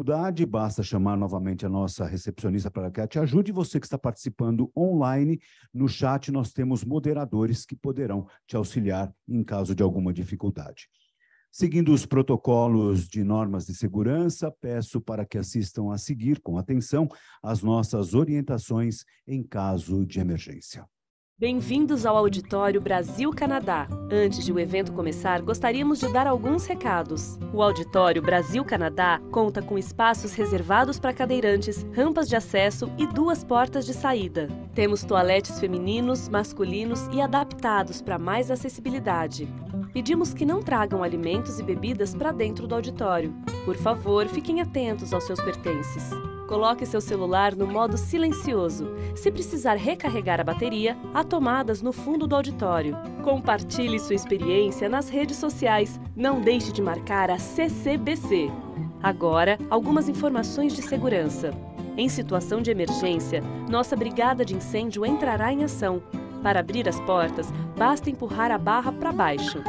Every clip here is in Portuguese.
dificuldade, basta chamar novamente a nossa recepcionista para que ela te ajude. Você que está participando online, no chat nós temos moderadores que poderão te auxiliar em caso de alguma dificuldade. Seguindo os protocolos de normas de segurança, peço para que assistam a seguir com atenção as nossas orientações em caso de emergência. Bem-vindos ao Auditório Brasil-Canadá. Antes de o evento começar, gostaríamos de dar alguns recados. O Auditório Brasil-Canadá conta com espaços reservados para cadeirantes, rampas de acesso e duas portas de saída. Temos toaletes femininos, masculinos e adaptados para mais acessibilidade. Pedimos que não tragam alimentos e bebidas para dentro do auditório. Por favor, fiquem atentos aos seus pertences. Coloque seu celular no modo silencioso. Se precisar recarregar a bateria, há tomadas no fundo do auditório. Compartilhe sua experiência nas redes sociais. Não deixe de marcar a CCBC. Agora, algumas informações de segurança. Em situação de emergência, nossa brigada de incêndio entrará em ação. Para abrir as portas, basta empurrar a barra para baixo.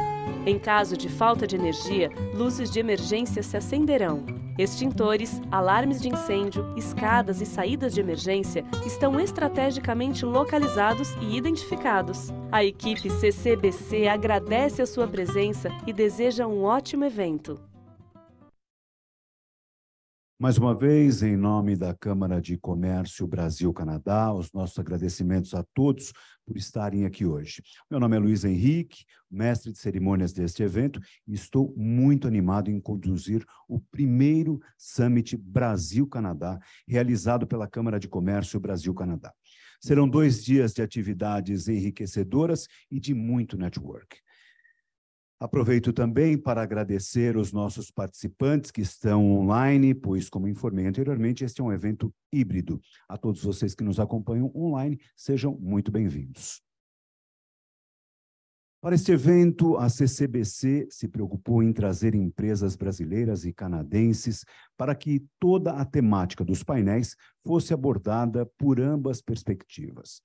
Em caso de falta de energia, luzes de emergência se acenderão. Extintores, alarmes de incêndio, escadas e saídas de emergência estão estrategicamente localizados e identificados. A equipe CCBC agradece a sua presença e deseja um ótimo evento. Mais uma vez, em nome da Câmara de Comércio Brasil-Canadá, os nossos agradecimentos a todos por estarem aqui hoje. Meu nome é Luiz Henrique, mestre de cerimônias deste evento, e estou muito animado em conduzir o primeiro Summit Brasil-Canadá, realizado pela Câmara de Comércio Brasil-Canadá. Serão dois dias de atividades enriquecedoras e de muito network. Aproveito também para agradecer os nossos participantes que estão online, pois, como informei anteriormente, este é um evento híbrido. A todos vocês que nos acompanham online, sejam muito bem-vindos. Para este evento, a CCBC se preocupou em trazer empresas brasileiras e canadenses para que toda a temática dos painéis fosse abordada por ambas perspectivas.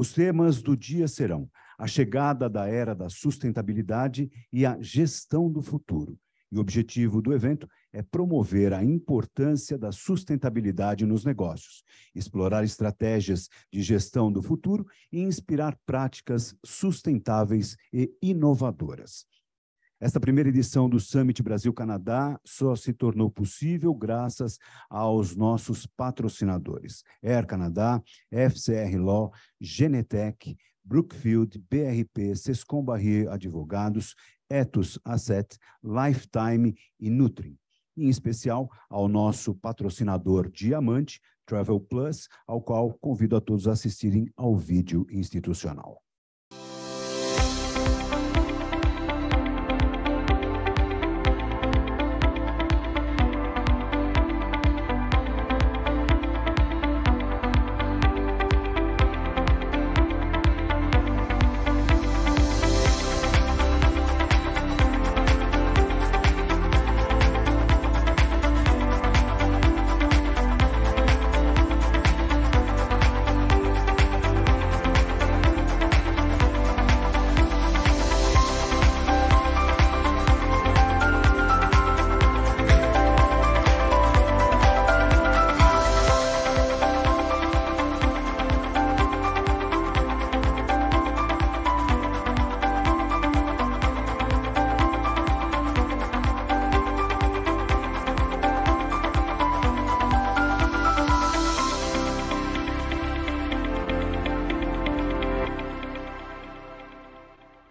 Os temas do dia serão a chegada da era da sustentabilidade e a gestão do futuro. E o objetivo do evento é promover a importância da sustentabilidade nos negócios, explorar estratégias de gestão do futuro e inspirar práticas sustentáveis e inovadoras. Esta primeira edição do Summit Brasil-Canadá só se tornou possível graças aos nossos patrocinadores: Air Canadá, FCR Law, Genetec, Brookfield, BRP, Sescom Barrier Advogados, Etos Asset, Lifetime e Nutri. Em especial ao nosso patrocinador Diamante, Travel Plus, ao qual convido a todos a assistirem ao vídeo institucional.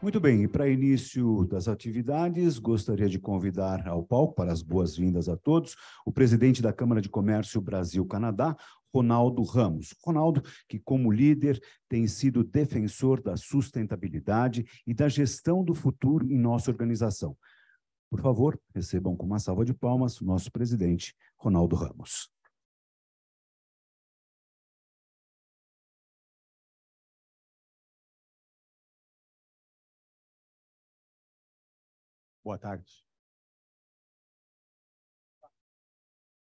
Muito bem, e para início das atividades, gostaria de convidar ao palco para as boas-vindas a todos o presidente da Câmara de Comércio Brasil-Canadá, Ronaldo Ramos. Ronaldo, que como líder tem sido defensor da sustentabilidade e da gestão do futuro em nossa organização. Por favor, recebam com uma salva de palmas o nosso presidente, Ronaldo Ramos. Boa tarde.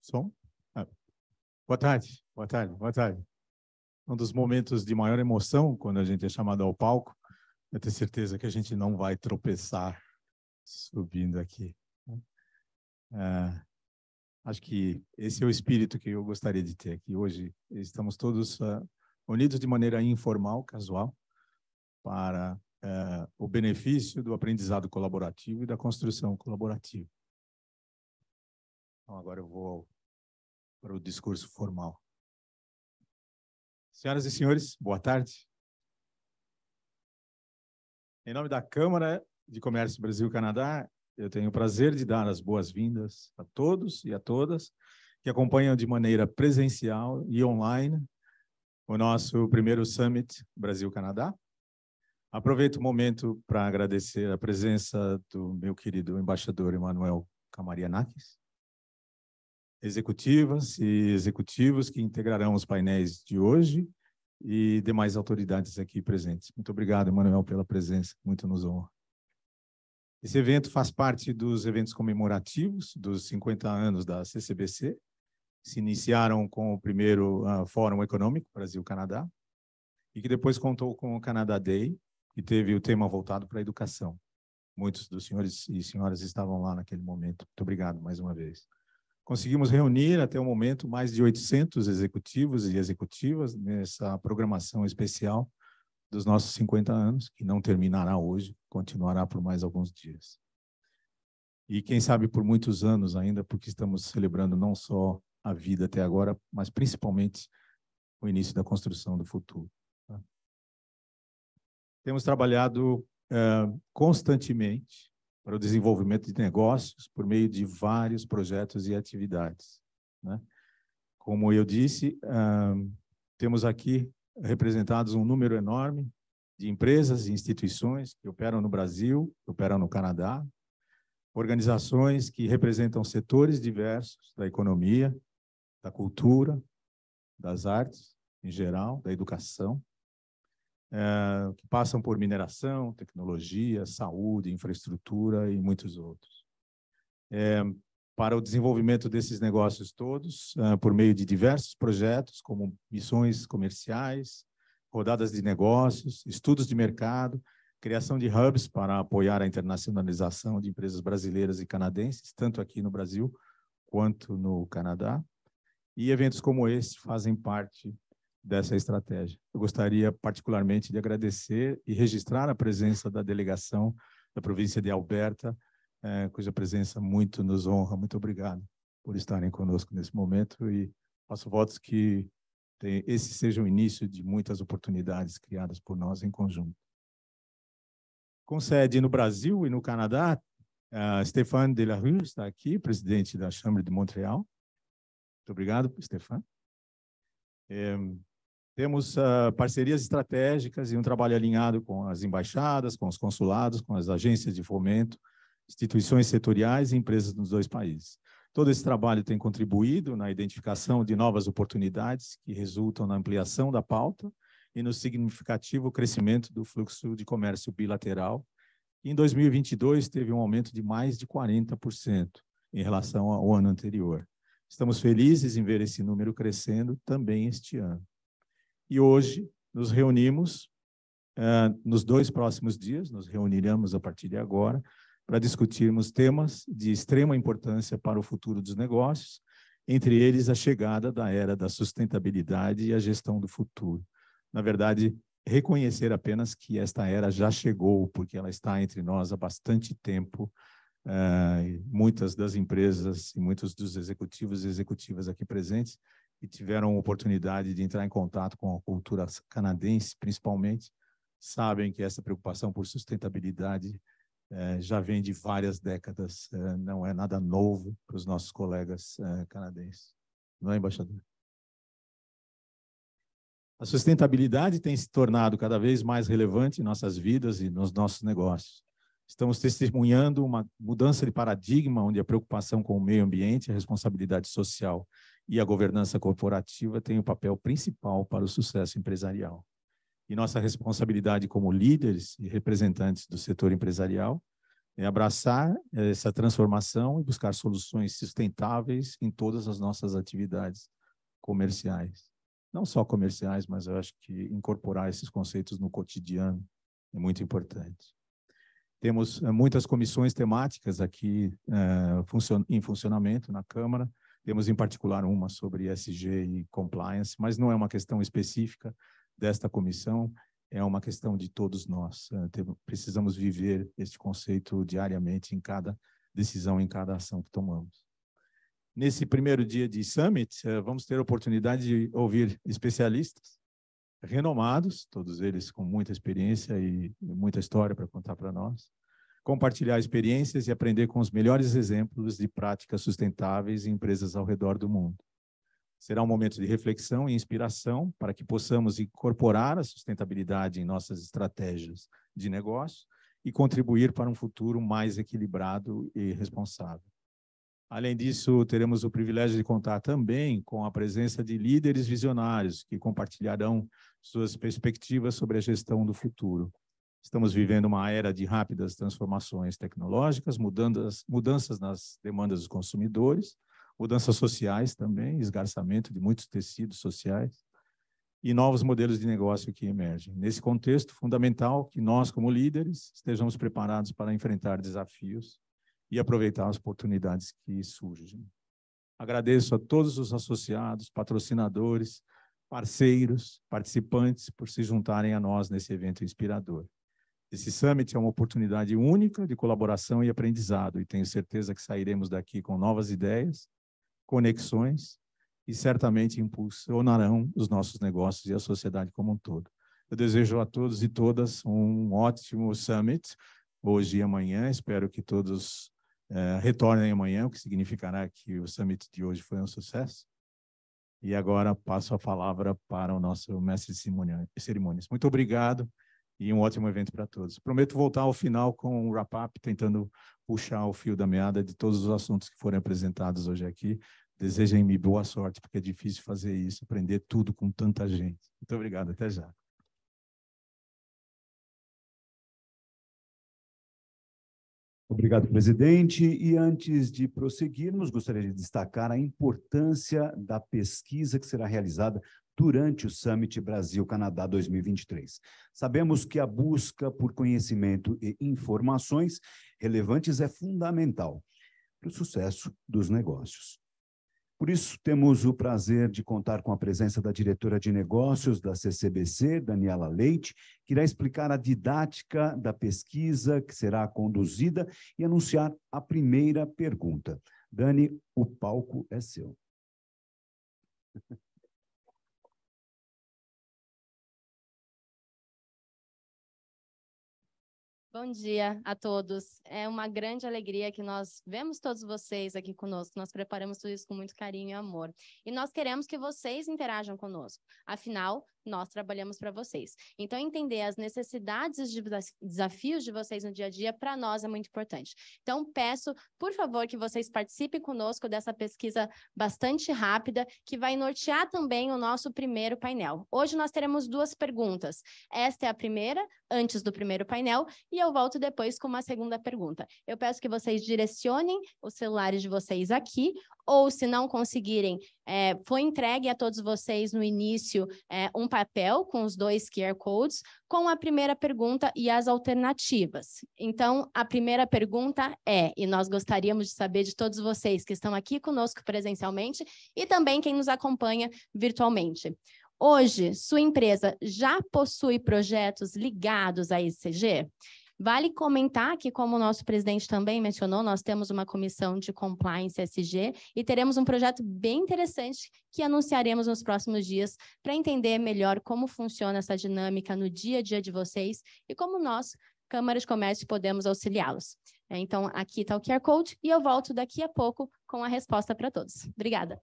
Som? Ah. Boa tarde, boa tarde, boa tarde. Um dos momentos de maior emoção quando a gente é chamado ao palco é ter certeza que a gente não vai tropeçar subindo aqui. Né? Ah, acho que esse é o espírito que eu gostaria de ter aqui hoje. Estamos todos ah, unidos de maneira informal, casual, para é, o benefício do aprendizado colaborativo e da construção colaborativa. Então, agora eu vou para o discurso formal. Senhoras e senhores, boa tarde. Em nome da Câmara de Comércio Brasil-Canadá, eu tenho o prazer de dar as boas-vindas a todos e a todas que acompanham de maneira presencial e online o nosso primeiro Summit Brasil-Canadá, Aproveito o momento para agradecer a presença do meu querido embaixador Emanuel Camarianakis, executivas e executivos que integrarão os painéis de hoje e demais autoridades aqui presentes. Muito obrigado, Emanuel, pela presença, muito nos honra. Esse evento faz parte dos eventos comemorativos dos 50 anos da CCBC, se iniciaram com o primeiro uh, Fórum Econômico Brasil-Canadá, e que depois contou com o Canadá Day, e teve o tema voltado para a educação. Muitos dos senhores e senhoras estavam lá naquele momento. Muito obrigado mais uma vez. Conseguimos reunir até o momento mais de 800 executivos e executivas nessa programação especial dos nossos 50 anos, que não terminará hoje, continuará por mais alguns dias. E quem sabe por muitos anos ainda, porque estamos celebrando não só a vida até agora, mas principalmente o início da construção do futuro temos trabalhado uh, constantemente para o desenvolvimento de negócios por meio de vários projetos e atividades. Né? Como eu disse, uh, temos aqui representados um número enorme de empresas e instituições que operam no Brasil, que operam no Canadá, organizações que representam setores diversos da economia, da cultura, das artes em geral, da educação, é, que passam por mineração, tecnologia, saúde, infraestrutura e muitos outros. É, para o desenvolvimento desses negócios todos, é, por meio de diversos projetos, como missões comerciais, rodadas de negócios, estudos de mercado, criação de hubs para apoiar a internacionalização de empresas brasileiras e canadenses, tanto aqui no Brasil quanto no Canadá. E eventos como esse fazem parte dessa estratégia. Eu gostaria particularmente de agradecer e registrar a presença da delegação da província de Alberta, é, cuja presença muito nos honra. Muito obrigado por estarem conosco nesse momento e faço votos que tem, esse seja o início de muitas oportunidades criadas por nós em conjunto. Com sede no Brasil e no Canadá, uh, Stéphane Delarue está aqui, presidente da Chambre de Montreal. Muito obrigado, Stéphane. Eh, temos uh, parcerias estratégicas e um trabalho alinhado com as embaixadas, com os consulados, com as agências de fomento, instituições setoriais e empresas nos dois países. Todo esse trabalho tem contribuído na identificação de novas oportunidades que resultam na ampliação da pauta e no significativo crescimento do fluxo de comércio bilateral. Em 2022, teve um aumento de mais de 40% em relação ao ano anterior. Estamos felizes em ver esse número crescendo também este ano. E hoje nos reunimos, uh, nos dois próximos dias, nos reuniremos a partir de agora, para discutirmos temas de extrema importância para o futuro dos negócios, entre eles a chegada da era da sustentabilidade e a gestão do futuro. Na verdade, reconhecer apenas que esta era já chegou, porque ela está entre nós há bastante tempo. Uh, muitas das empresas e muitos dos executivos e executivas aqui presentes e tiveram oportunidade de entrar em contato com a cultura canadense, principalmente, sabem que essa preocupação por sustentabilidade eh, já vem de várias décadas, eh, não é nada novo para os nossos colegas eh, canadenses. Não é, embaixador? A sustentabilidade tem se tornado cada vez mais relevante em nossas vidas e nos nossos negócios. Estamos testemunhando uma mudança de paradigma onde a preocupação com o meio ambiente e a responsabilidade social e a governança corporativa têm o um papel principal para o sucesso empresarial. E nossa responsabilidade como líderes e representantes do setor empresarial é abraçar essa transformação e buscar soluções sustentáveis em todas as nossas atividades comerciais. Não só comerciais, mas eu acho que incorporar esses conceitos no cotidiano é muito importante. Temos eh, muitas comissões temáticas aqui uh, eh, funcion em funcionamento na Câmara, temos em particular uma sobre SG e compliance, mas não é uma questão específica desta comissão, é uma questão de todos nós. É, precisamos viver este conceito diariamente em cada decisão, em cada ação que tomamos. Nesse primeiro dia de summit, é, vamos ter a oportunidade de ouvir especialistas renomados, todos eles com muita experiência e muita história para contar para nós, compartilhar experiências e aprender com os melhores exemplos de práticas sustentáveis em empresas ao redor do mundo. Será um momento de reflexão e inspiração para que possamos incorporar a sustentabilidade em nossas estratégias de negócio e contribuir para um futuro mais equilibrado e responsável. Além disso, teremos o privilégio de contar também com a presença de líderes visionários que compartilharão suas perspectivas sobre a gestão do futuro. Estamos vivendo uma era de rápidas transformações tecnológicas, mudanças, mudanças nas demandas dos consumidores, mudanças sociais também, esgarçamento de muitos tecidos sociais e novos modelos de negócio que emergem. Nesse contexto, fundamental que nós, como líderes, estejamos preparados para enfrentar desafios e aproveitar as oportunidades que surgem. Agradeço a todos os associados, patrocinadores, parceiros, participantes por se juntarem a nós nesse evento inspirador. Esse summit é uma oportunidade única de colaboração e aprendizado, e tenho certeza que sairemos daqui com novas ideias, conexões e certamente impulsionarão os nossos negócios e a sociedade como um todo. Eu desejo a todos e todas um ótimo summit hoje e amanhã. Espero que todos eh, retornem amanhã, o que significará que o summit de hoje foi um sucesso. E agora passo a palavra para o nosso mestre de cerimônias. Muito obrigado e um ótimo evento para todos. Prometo voltar ao final com um wrap-up, tentando puxar o fio da meada de todos os assuntos que forem apresentados hoje aqui. Desejem-me boa sorte, porque é difícil fazer isso, aprender tudo com tanta gente. Muito obrigado, até já. Obrigado, presidente. E antes de prosseguirmos, gostaria de destacar a importância da pesquisa que será realizada durante o Summit Brasil-Canadá 2023. Sabemos que a busca por conhecimento e informações relevantes é fundamental para o sucesso dos negócios. Por isso, temos o prazer de contar com a presença da diretora de negócios da CCBC, Daniela Leite, que irá explicar a didática da pesquisa que será conduzida e anunciar a primeira pergunta. Dani, o palco é seu. Bom dia a todos. É uma grande alegria que nós vemos todos vocês aqui conosco. Nós preparamos tudo isso com muito carinho e amor. E nós queremos que vocês interajam conosco. Afinal, nós trabalhamos para vocês. Então, entender as necessidades e desafios de vocês no dia a dia, para nós é muito importante. Então, peço, por favor, que vocês participem conosco dessa pesquisa bastante rápida, que vai nortear também o nosso primeiro painel. Hoje nós teremos duas perguntas. Esta é a primeira, antes do primeiro painel, e eu volto depois com uma segunda pergunta. Eu peço que vocês direcionem os celulares de vocês aqui, ou se não conseguirem, é, foi entregue a todos vocês no início é, um papel com os dois QR Codes, com a primeira pergunta e as alternativas. Então, a primeira pergunta é, e nós gostaríamos de saber de todos vocês que estão aqui conosco presencialmente e também quem nos acompanha virtualmente. Hoje, sua empresa já possui projetos ligados à ICG? Vale comentar que, como o nosso presidente também mencionou, nós temos uma comissão de compliance SG e teremos um projeto bem interessante que anunciaremos nos próximos dias para entender melhor como funciona essa dinâmica no dia a dia de vocês e como nós, Câmara de Comércio, podemos auxiliá-los. Então, aqui está o QR Code e eu volto daqui a pouco com a resposta para todos. Obrigada.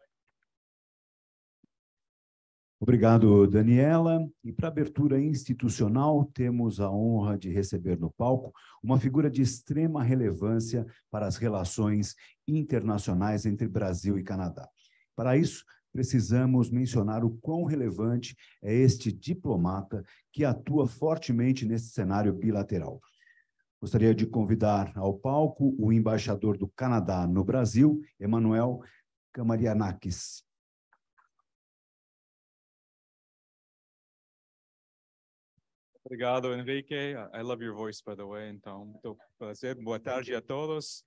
Obrigado, Daniela. E para abertura institucional, temos a honra de receber no palco uma figura de extrema relevância para as relações internacionais entre Brasil e Canadá. Para isso, precisamos mencionar o quão relevante é este diplomata que atua fortemente nesse cenário bilateral. Gostaria de convidar ao palco o embaixador do Canadá no Brasil, Emanuel Camarianakis. Obrigado, Henrique. I love your voice, by the way. Então, muito prazer. Boa tarde a todos.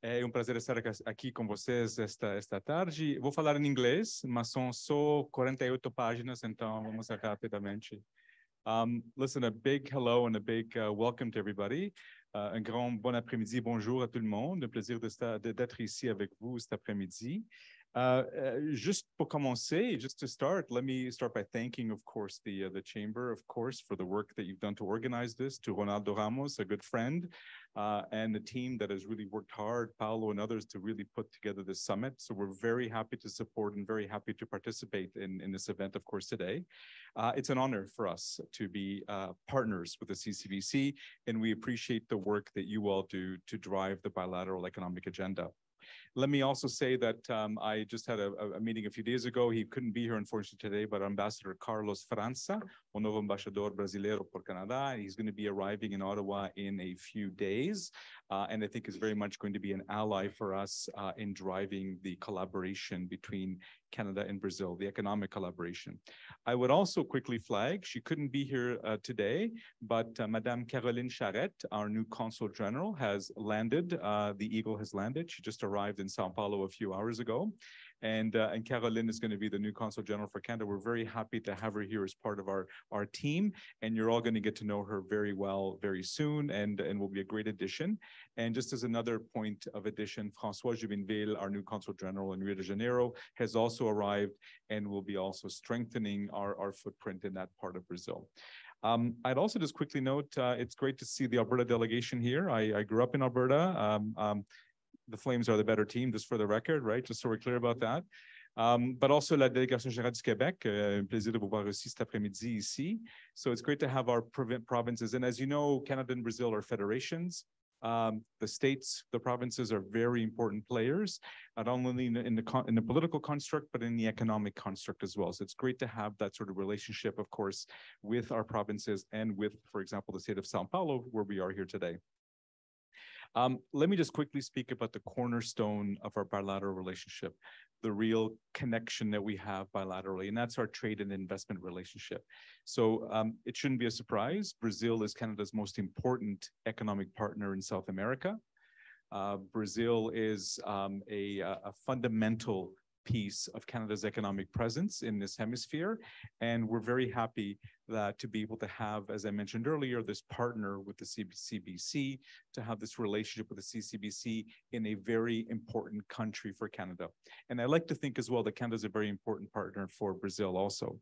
É um prazer estar aqui com vocês esta, esta tarde. Vou falar em inglês, mas são só 48 páginas, então vamos rapidamente. Um, listen, a big hello and a big uh, welcome to everybody. Uh, un grand bon après-midi, bonjour à tout le monde. Un plaisir d'être ici avec vous cet après-midi. Uh, uh, just pour commencer, just to start, let me start by thanking, of course, the uh, the chamber, of course, for the work that you've done to organize this. To Ronaldo Ramos, a good friend, uh, and the team that has really worked hard, Paolo and others, to really put together this summit. So we're very happy to support and very happy to participate in in this event, of course, today. Uh, it's an honor for us to be partners with the CCVC, and we appreciate the work that you all do to drive the bilateral economic agenda. Let me also say that um, I just had a, a, meeting a few days ago. He couldn't be here, unfortunately, today, but Ambassador Carlos França, o novo embaixador brasileiro por Canadá, he's going to be arriving in Ottawa in a few days, uh, and I think is very much going to be an ally for us uh, in driving the collaboration between Canada and Brazil, the economic collaboration. I would also quickly flag, she couldn't be here uh, today, but uh, Madame Caroline Charette, our new Consul General, has landed. Uh, the Eagle has landed. She just arrived in Sao Paulo a few hours ago. And, uh, and Caroline is going to be the new Consul General for Canada. We're very happy to have her here as part of our, our team. And you're all going to get to know her very well very soon and, and will be a great addition. And just as another point of addition, Francois Jubinville, our new Consul General in Rio de Janeiro, has also arrived and will be also strengthening our, our footprint in that part of Brazil. Um, I'd also just quickly note uh, it's great to see the Alberta delegation here. I, I grew up in Alberta. Um, um, the Flames are the better team, just for the record, right? Just so we're clear about that. Um, but also la délégation générale du Québec. Uh, un plaisir de vous voir aussi cet après-midi ici. So it's great to have our provinces. And as you know, Canada and Brazil are federations. Um, the states, the provinces are very important players, not only in the, in the, in the political construct, but in the economic construct as well. So it's great to have that sort of relationship, of course, with our provinces and with, for example, the state of Sao Paulo, where we are here today. Um, let me just quickly speak about the cornerstone of our bilateral relationship, the real connection that we have bilaterally, and that's our trade and investment relationship. So um, it shouldn't be a surprise. Brazil is Canada's most important economic partner in South America. Uh, Brazil is um, a, a, fundamental piece of Canada's economic presence in this hemisphere. And we're very happy that to be able to have, as I mentioned earlier, this partner with the CBC, to have this relationship with the CCBC in a very important country for Canada. And I like to think as well that Canada is a very important partner for Brazil also.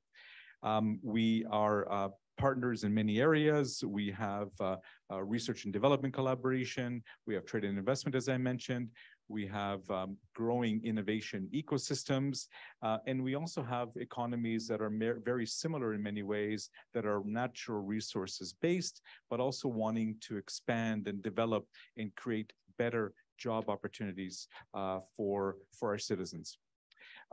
Um, we are uh, partners in many areas. We have uh, uh, research and development collaboration. We have trade and investment, as I mentioned we have um, growing innovation ecosystems, uh, and we also have economies that are very similar in many ways that are natural resources based, but also wanting to expand and develop and create better job opportunities uh, for, for our citizens.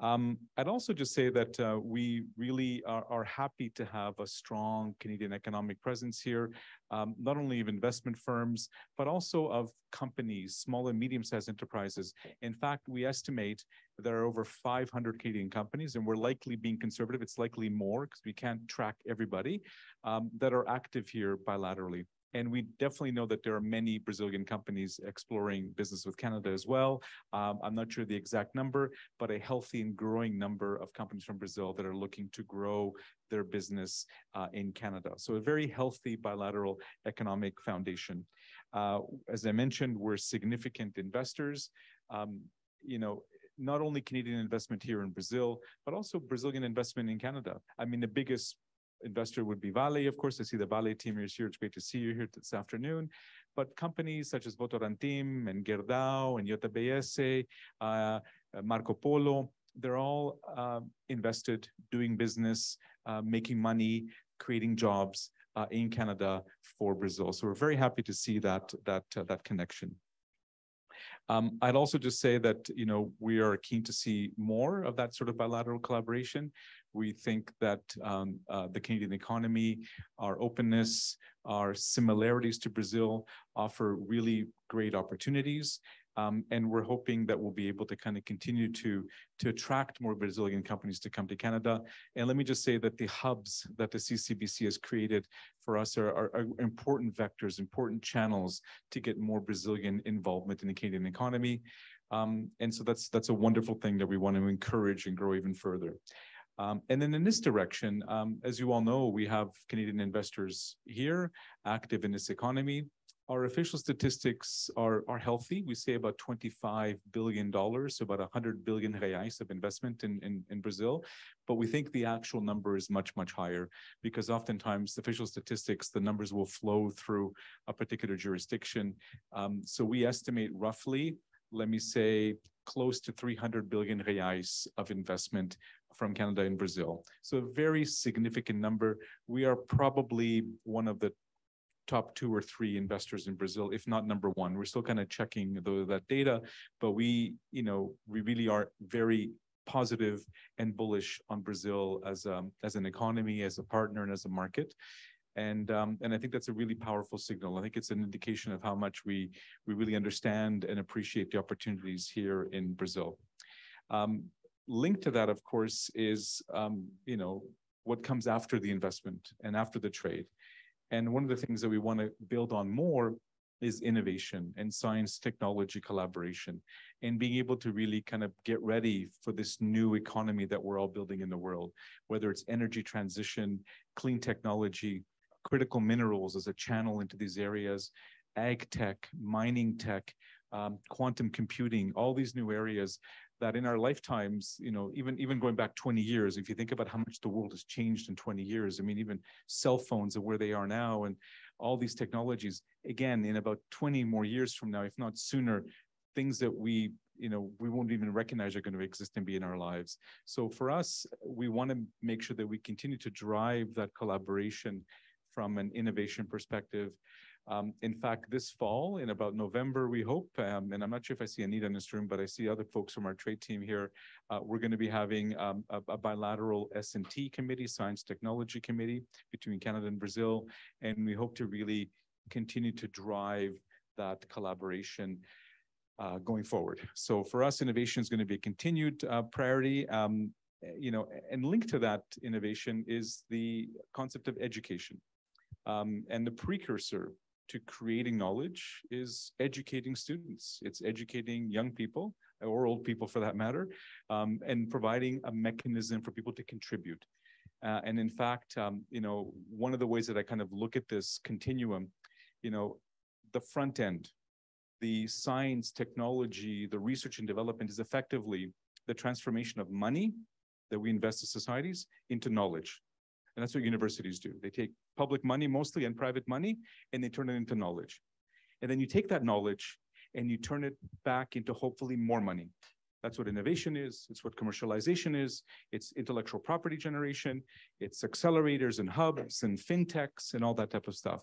Um, I'd also just say that uh, we really are, are, happy to have a strong Canadian economic presence here, um, not only of investment firms, but also of companies, small and medium sized enterprises. In fact, we estimate there are over 500 Canadian companies, and we're likely being conservative. It's likely more because we can't track everybody um, that are active here bilaterally. And we definitely know that there are many Brazilian companies exploring business with Canada as well. Um, I'm not sure the exact number, but a healthy and growing number of companies from Brazil that are looking to grow their business uh, in Canada. So, a very healthy bilateral economic foundation. Uh, as I mentioned, we're significant investors. Um, you know, not only Canadian investment here in Brazil, but also Brazilian investment in Canada. I mean, the biggest investor would be Vale. Of course, I see the Vale team is here. It's great to see you here this afternoon. But companies such as Votorantim and Gerdau and Yota uh, Marco Polo, they're all uh, invested, doing business, uh, making money, creating jobs uh, in Canada for Brazil. So we're very happy to see that that uh, that connection. Um, I'd also just say that you know we are keen to see more of that sort of bilateral collaboration. We think that um, uh, the Canadian economy, our openness, our similarities to Brazil offer really great opportunities. Um, and we're hoping that we'll be able to kind of continue to to attract more Brazilian companies to come to Canada. And let me just say that the hubs that the CCBC has created for us are, are, are important vectors, important channels to get more Brazilian involvement in the Canadian economy. Um, and so that's that's a wonderful thing that we want to encourage and grow even further. Um, and then in this direction, um, as you all know, we have Canadian investors here active in this economy. Our official statistics are, are healthy. We say about $25 billion, so about 100 billion reais of investment in, in, in Brazil. But we think the actual number is much, much higher because oftentimes official statistics, the numbers will flow through a particular jurisdiction. Um, so we estimate roughly let me say, close to 300 billion reais of investment from Canada and Brazil. So a very significant number. We are probably one of the top two or three investors in Brazil, if not number one. We're still kind of checking the, that data, but we, you know, we really are very positive and bullish on Brazil as um, as an economy, as a partner, and as a market. And um, and I think that's a really powerful signal. I think it's an indication of how much we we really understand and appreciate the opportunities here in Brazil. Um, linked to that, of course, is um, you know what comes after the investment and after the trade. And one of the things that we want to build on more is innovation and science technology collaboration and being able to really kind of get ready for this new economy that we're all building in the world, whether it's energy transition, clean technology, critical minerals as a channel into these areas, ag tech, mining tech, um, quantum computing, all these new areas that in our lifetimes, you know, even even going back 20 years, if you think about how much the world has changed in 20 years, I mean, even cell phones and where they are now, and all these technologies, again, in about 20 more years from now, if not sooner, things that we you know we won't even recognize are going to exist and be in our lives so for us we want to make sure that we continue to drive that collaboration from an innovation perspective um, in fact, this fall, in about November, we hope, um, and I'm not sure if I see Anita in this room, but I see other folks from our trade team here. Uh, we're going to be having um, a, a, bilateral S&T committee, Science Technology Committee, between Canada and Brazil, and we hope to really continue to drive that collaboration uh, going forward. So for us, innovation is going to be a continued uh, priority um, you know, and linked to that innovation is the concept of education um, and the precursor to creating knowledge is educating students. It's educating young people or old people for that matter, um, and providing a mechanism for people to contribute. Uh, and in fact, um, you know, one of the ways that I kind of look at this continuum, you know, the front end, the science, technology, the research and development is effectively the transformation of money that we invest in societies into knowledge. And that's what universities do. They take public money mostly and private money, and they turn it into knowledge. And then you take that knowledge and you turn it back into hopefully more money. That's what innovation is. It's what commercialization is. It's intellectual property generation. It's accelerators and hubs and fintechs and all that type of stuff.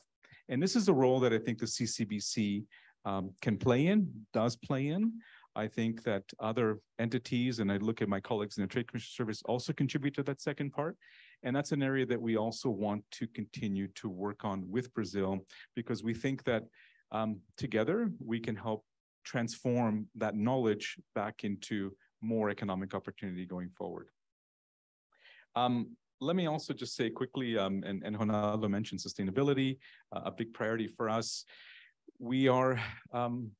And this is a role that I think the CCBC um, can play in, does play in. I think that other entities, and I look at my colleagues in the Trade Commission Service, also contribute to that second part. And that's an area that we also want to continue to work on with Brazil because we think that um, together we can help transform that knowledge back into more economic opportunity going forward. Um, let me also just say quickly, um, and, and Ronaldo mentioned sustainability, uh, a big priority for us. We are, um,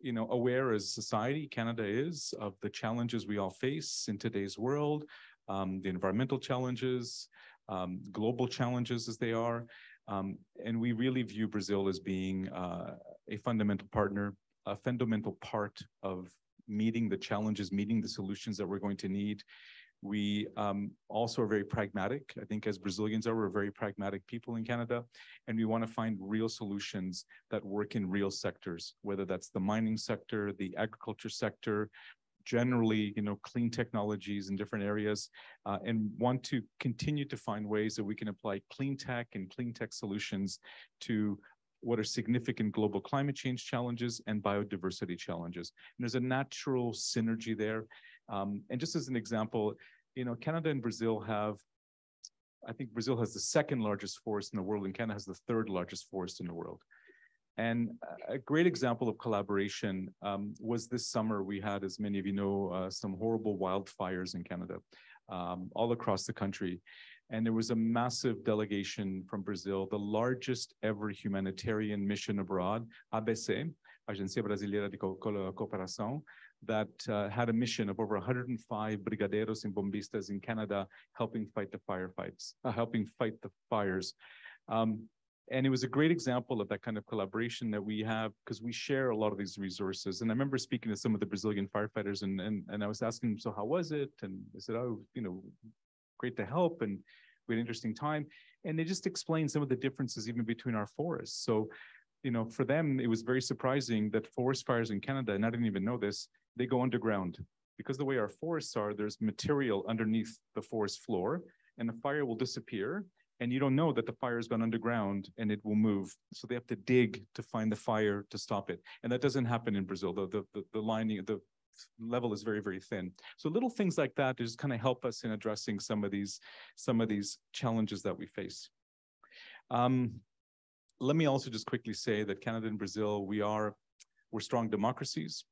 you know, aware as society, Canada is, of the challenges we all face in today's world, um, the environmental challenges, um, global challenges as they are. Um, and we really view Brazil as being uh, a fundamental partner, a fundamental part of meeting the challenges, meeting the solutions that we're going to need. We um, also are very pragmatic. I think as Brazilians are, we're very pragmatic people in Canada, and we want to find real solutions that work in real sectors, whether that's the mining sector, the agriculture sector, generally, you know, clean technologies in different areas uh, and want to continue to find ways that we can apply clean tech and clean tech solutions to what are significant global climate change challenges and biodiversity challenges. And there's a natural synergy there. Um, and just as an example, you know, Canada and Brazil have, I think Brazil has the second largest forest in the world and Canada has the third largest forest in the world. And a great example of collaboration um, was this summer we had, as many of you know, uh, some horrible wildfires in Canada, um, all across the country. And there was a massive delegation from Brazil, the largest ever humanitarian mission abroad, ABC, Agência Brasileira de Cooperação, that uh, had a mission of over 105 brigadeiros and bombistas in Canada helping fight the firefights, uh, helping fight the fires. Um, and it was a great example of that kind of collaboration that we have because we share a lot of these resources. And I remember speaking to some of the Brazilian firefighters and, and, and I was asking them, so how was it? And they said, oh, you know, great to help. And we had an interesting time. And they just explained some of the differences even between our forests. So, you know, for them, it was very surprising that forest fires in Canada, and I didn't even know this, they go underground because the way our forests are, there's material underneath the forest floor and the fire will disappear and you don't know that the fire has gone underground and it will move. So they have to dig to find the fire to stop it. And that doesn't happen in Brazil. The, the, the, the lining, the level is very, very thin. So little things like that just kind of help us in addressing some of these, some of these challenges that we face. Um, let me also just quickly say that Canada and Brazil, we are, we're strong democracies.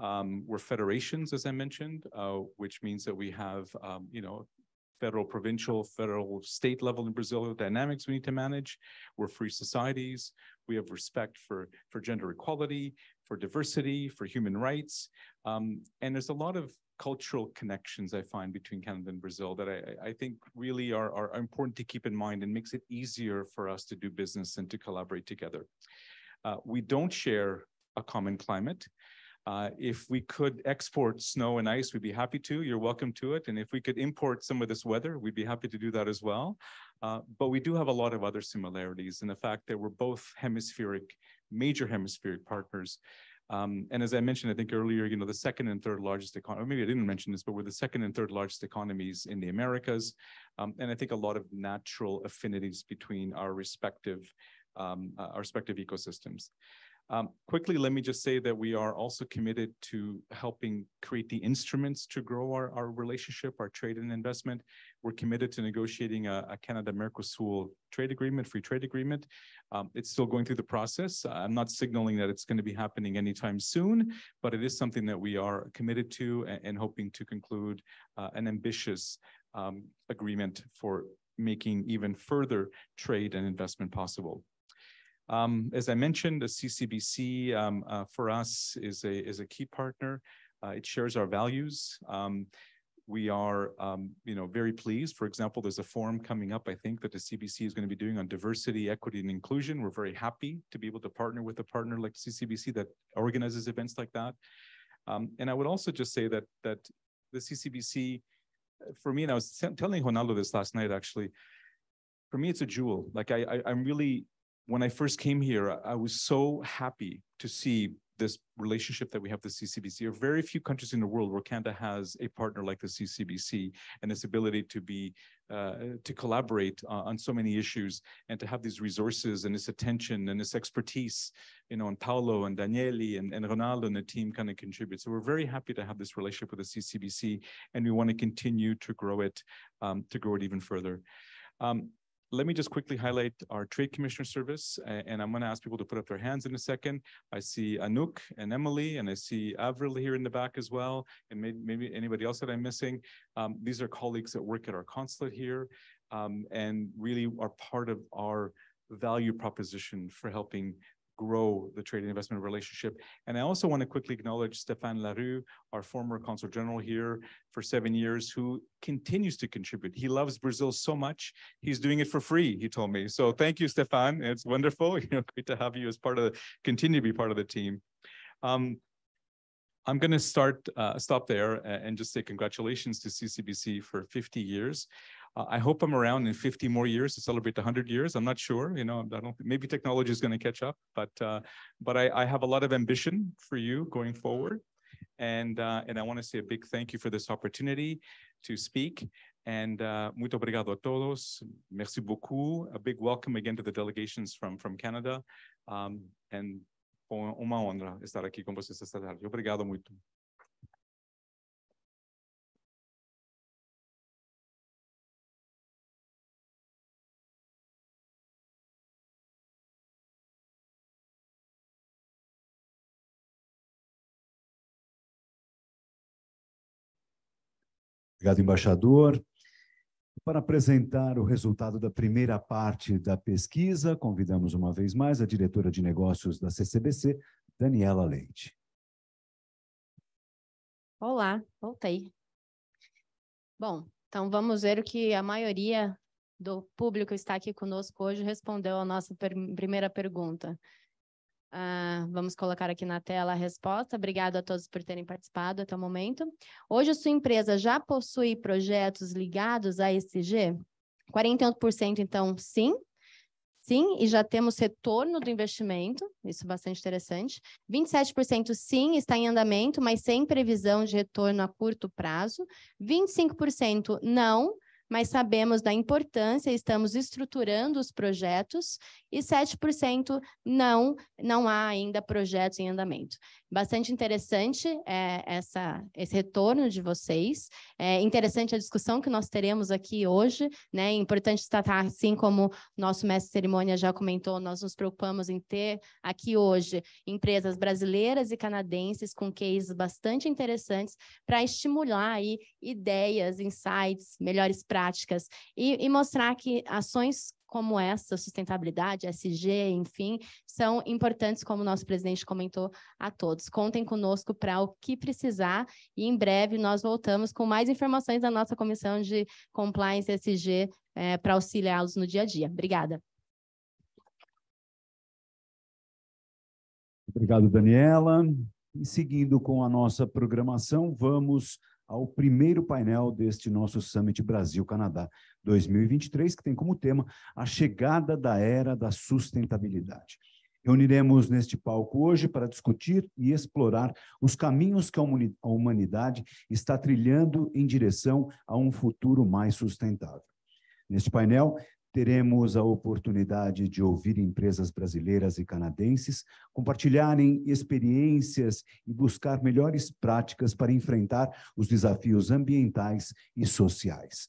Um, we're federations, as I mentioned, uh, which means that we have, um, you know, federal, provincial, federal, state level in Brazil dynamics we need to manage. We're free societies. We have respect for, for gender equality, for diversity, for human rights. Um, and there's a lot of cultural connections I find between Canada and Brazil that I, I think really are, are important to keep in mind and makes it easier for us to do business and to collaborate together. Uh, we don't share a common climate. Uh, if we could export snow and ice, we'd be happy to. You're welcome to it. And if we could import some of this weather, we'd be happy to do that as well. Uh, but we do have a lot of other similarities in the fact that we're both hemispheric, major hemispheric partners. Um, and as I mentioned, I think earlier, you know, the second and third largest economy, maybe I didn't mention this, but we're the second and third largest economies in the Americas. Um, and I think a lot of natural affinities between our respective, um, uh, our respective ecosystems. Um, quickly, let me just say that we are also committed to helping create the instruments to grow our, our relationship, our trade and investment. We're committed to negotiating a, a Canada-Mercosul trade agreement, free trade agreement. Um, it's still going through the process. I'm not signaling that it's going to be happening anytime soon, but it is something that we are committed to and, and hoping to conclude uh, an ambitious um, agreement for making even further trade and investment possible. Um, as I mentioned, the CCBC um, uh, for us is a, is a key partner. Uh, it shares our values. Um, we are, um, you know, very pleased. For example, there's a forum coming up, I think, that the CBC is going to be doing on diversity, equity, and inclusion. We're very happy to be able to partner with a partner like CCBC that organizes events like that. Um, and I would also just say that that the CCBC, for me, and I was telling Ronaldo this last night, actually, for me, it's a jewel. Like I, I am really when I first came here, I, was so happy to see this relationship that we have with the CCBC. There are very few countries in the world where Canada has a partner like the CCBC and its ability to be uh, to collaborate uh, on so many issues and to have these resources and this attention and this expertise, you know, and Paolo and Daniele and, and Ronaldo and the team kind of contribute. So we're very happy to have this relationship with the CCBC and we want to continue to grow it, um, to grow it even further. Um, let me just quickly highlight our Trade Commissioner Service, and I'm going to ask people to put up their hands in a second. I see Anouk and Emily, and I see Avril here in the back as well, and maybe, maybe anybody else that I'm missing. Um, these are colleagues that work at our consulate here um, and really are part of our value proposition for helping grow the trade and investment relationship. And I also want to quickly acknowledge Stéphane Larue, our former consul general here for seven years, who continues to contribute. He loves Brazil so much, he's doing it for free, he told me. So thank you, Stéphane. It's wonderful. You know, great to have you as part of the, continue to be part of the team. Um, I'm going to start, uh, stop there and just say congratulations to CCBC for 50 years. Uh, I hope I'm around in 50 more years to celebrate 100 years. I'm not sure, you know, I don't, maybe technology is going to catch up, but, uh, but I, I, have a lot of ambition for you going forward. And, uh, and I want to say a big thank you for this opportunity to speak. And uh, muito obrigado a todos. Merci beaucoup. A big welcome again to the delegations from, from Canada. Um, and uma honra estar aqui com vocês esta tarde. Obrigado muito. Obrigado, embaixador. Para apresentar o resultado da primeira parte da pesquisa, convidamos uma vez mais a diretora de negócios da CCBC, Daniela Leite. Olá, voltei. Bom, então vamos ver o que a maioria do público está aqui conosco hoje respondeu à nossa per primeira pergunta. Ah, vamos colocar aqui na tela a resposta. Obrigado a todos por terem participado até o momento. Hoje, a sua empresa já possui projetos ligados a ESG? 41%, então, sim. Sim, e já temos retorno do investimento, isso é bastante interessante. 27% sim, está em andamento, mas sem previsão de retorno a curto prazo. 25% não, mas sabemos da importância, estamos estruturando os projetos, e 7% não, não há ainda projetos em andamento. Bastante interessante é, essa, esse retorno de vocês. É interessante a discussão que nós teremos aqui hoje, né? É importante destacar, assim como nosso mestre cerimônia já comentou, nós nos preocupamos em ter aqui hoje empresas brasileiras e canadenses com cases bastante interessantes para estimular aí ideias, insights, melhores práticas e, e mostrar que ações como essa, sustentabilidade, SG, enfim, são importantes, como o nosso presidente comentou, a todos. Contem conosco para o que precisar e em breve nós voltamos com mais informações da nossa comissão de compliance SG é, eh, para auxiliá-los no dia a dia. Obrigada. Obrigado, Daniela. E seguindo com a nossa programação, vamos ao primeiro painel deste nosso Summit Brasil-Canadá 2023, que tem como tema a chegada da era da sustentabilidade. Reuniremos neste palco hoje para discutir e explorar os caminhos que a humanidade está trilhando em direção a um futuro mais sustentável. Neste painel, teremos a oportunidade de ouvir empresas brasileiras e canadenses compartilharem experiências e buscar melhores práticas para enfrentar os desafios ambientais e sociais.